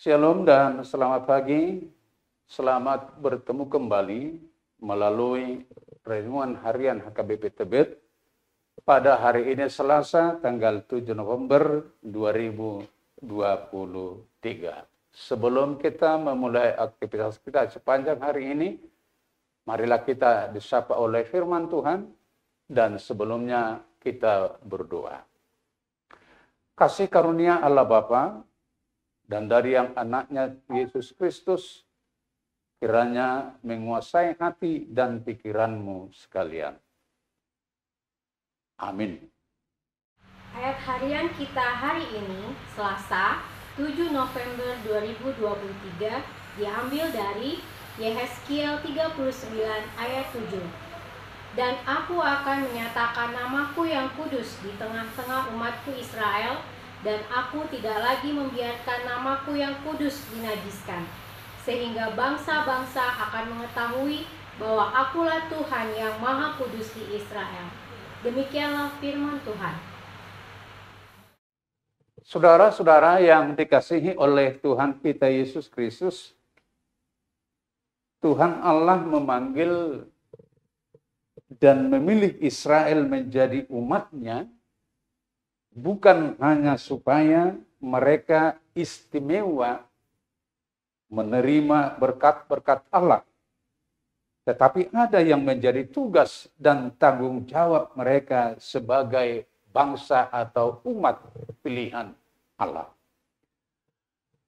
Shalom dan selamat pagi. Selamat bertemu kembali melalui renungan harian HKBP Tebet pada hari ini Selasa tanggal 7 November 2023. Sebelum kita memulai aktivitas kita sepanjang hari ini, marilah kita disapa oleh firman Tuhan dan sebelumnya kita berdoa. Kasih karunia Allah Bapa, dan dari yang anaknya Yesus Kristus kiranya menguasai hati dan pikiranmu sekalian. Amin. Ayat harian kita hari ini, Selasa, 7 November 2023, diambil dari Yehezkiel 39 ayat 7. Dan aku akan menyatakan namaku yang kudus di tengah-tengah umatku Israel, dan aku tidak lagi membiarkan namaku yang kudus dinajiskan, sehingga bangsa-bangsa akan mengetahui bahwa akulah Tuhan yang maha kudus di Israel. Demikianlah firman Tuhan. Saudara-saudara yang dikasihi oleh Tuhan kita Yesus Kristus, Tuhan Allah memanggil dan memilih Israel menjadi umatnya bukan hanya supaya mereka istimewa menerima berkat-berkat Allah, tetapi ada yang menjadi tugas dan tanggung jawab mereka sebagai bangsa atau umat pilihan Allah.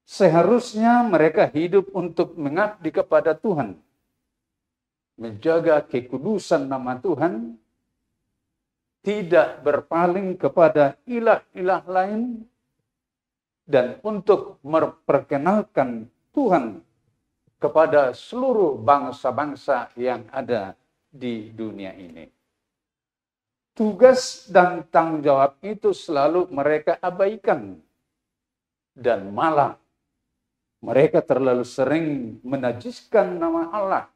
Seharusnya mereka hidup untuk mengabdi kepada Tuhan, menjaga kekudusan nama Tuhan, tidak berpaling kepada ilah-ilah lain dan untuk memperkenalkan Tuhan kepada seluruh bangsa-bangsa yang ada di dunia ini. Tugas dan tanggung jawab itu selalu mereka abaikan dan malah mereka terlalu sering menajiskan nama Allah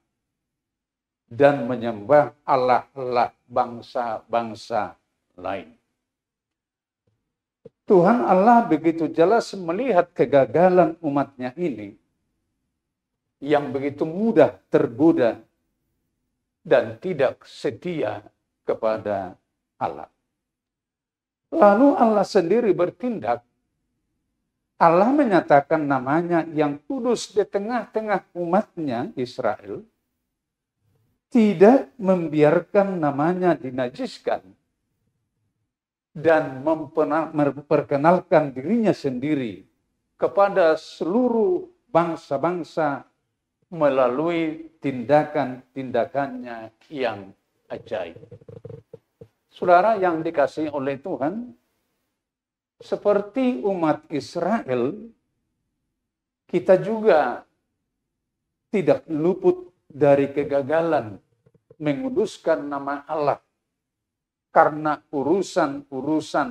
dan menyembah Allah-Allah bangsa-bangsa lain. Tuhan Allah begitu jelas melihat kegagalan umatnya ini yang begitu mudah tergoda dan tidak setia kepada Allah. Lalu Allah sendiri bertindak. Allah menyatakan namanya yang kudus di tengah-tengah umatnya Israel tidak membiarkan namanya dinajiskan dan memperkenalkan dirinya sendiri kepada seluruh bangsa-bangsa melalui tindakan-tindakannya yang ajaib. Saudara yang dikasih oleh Tuhan, seperti umat Israel, kita juga tidak luput dari kegagalan menguduskan nama Allah karena urusan-urusan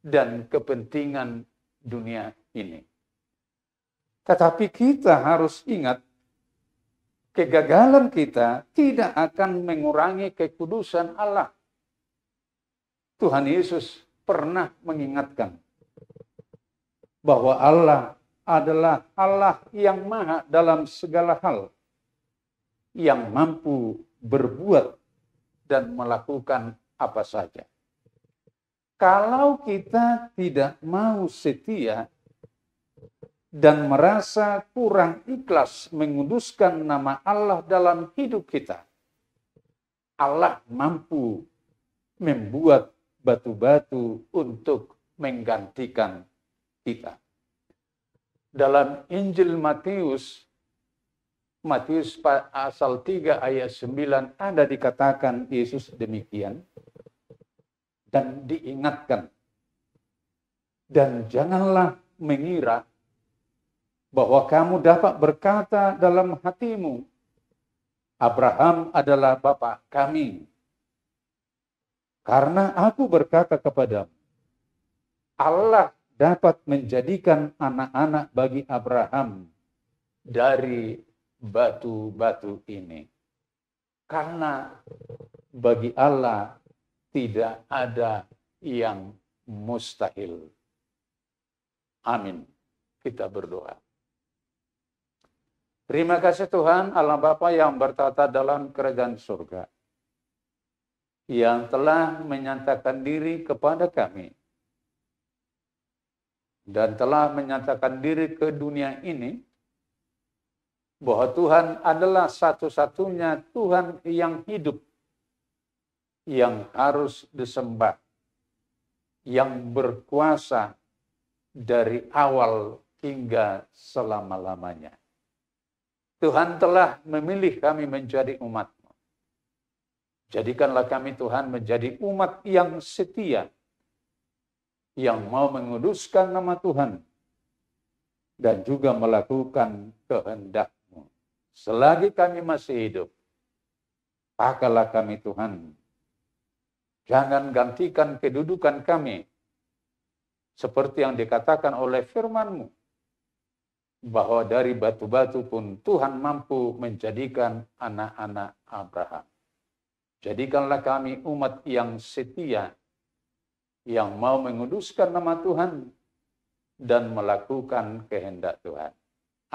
dan kepentingan dunia ini. Tetapi kita harus ingat kegagalan kita tidak akan mengurangi kekudusan Allah. Tuhan Yesus pernah mengingatkan bahwa Allah adalah Allah yang maha dalam segala hal yang mampu berbuat dan melakukan apa saja. Kalau kita tidak mau setia dan merasa kurang ikhlas menguduskan nama Allah dalam hidup kita, Allah mampu membuat batu-batu untuk menggantikan kita. Dalam Injil Matius Matius asal 3 ayat 9 ada dikatakan Yesus demikian dan diingatkan. Dan janganlah mengira bahwa kamu dapat berkata dalam hatimu, Abraham adalah bapa kami. Karena aku berkata kepadamu, Allah dapat menjadikan anak-anak bagi Abraham dari batu-batu ini. Karena bagi Allah tidak ada yang mustahil. Amin. Kita berdoa. Terima kasih Tuhan Allah Bapa yang bertata dalam kerajaan surga. Yang telah menyatakan diri kepada kami. Dan telah menyatakan diri ke dunia ini bahwa Tuhan adalah satu-satunya Tuhan yang hidup, yang harus disembah, yang berkuasa dari awal hingga selama-lamanya. Tuhan telah memilih kami menjadi umat-Mu. Jadikanlah kami Tuhan menjadi umat yang setia, yang mau menguduskan nama Tuhan, dan juga melakukan kehendak selagi kami masih hidup, pakailah kami Tuhan. Jangan gantikan kedudukan kami seperti yang dikatakan oleh FirmanMu bahwa dari batu-batu pun Tuhan mampu menjadikan anak-anak Abraham. Jadikanlah kami umat yang setia, yang mau menguduskan nama Tuhan dan melakukan kehendak Tuhan.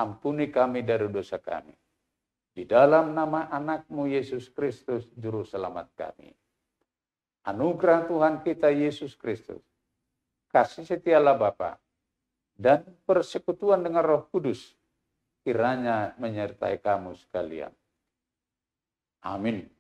Ampuni kami dari dosa kami di dalam nama anakmu Yesus Kristus, Juru Selamat kami. Anugerah Tuhan kita Yesus Kristus, kasih setialah Bapa dan persekutuan dengan roh kudus, kiranya menyertai kamu sekalian. Amin.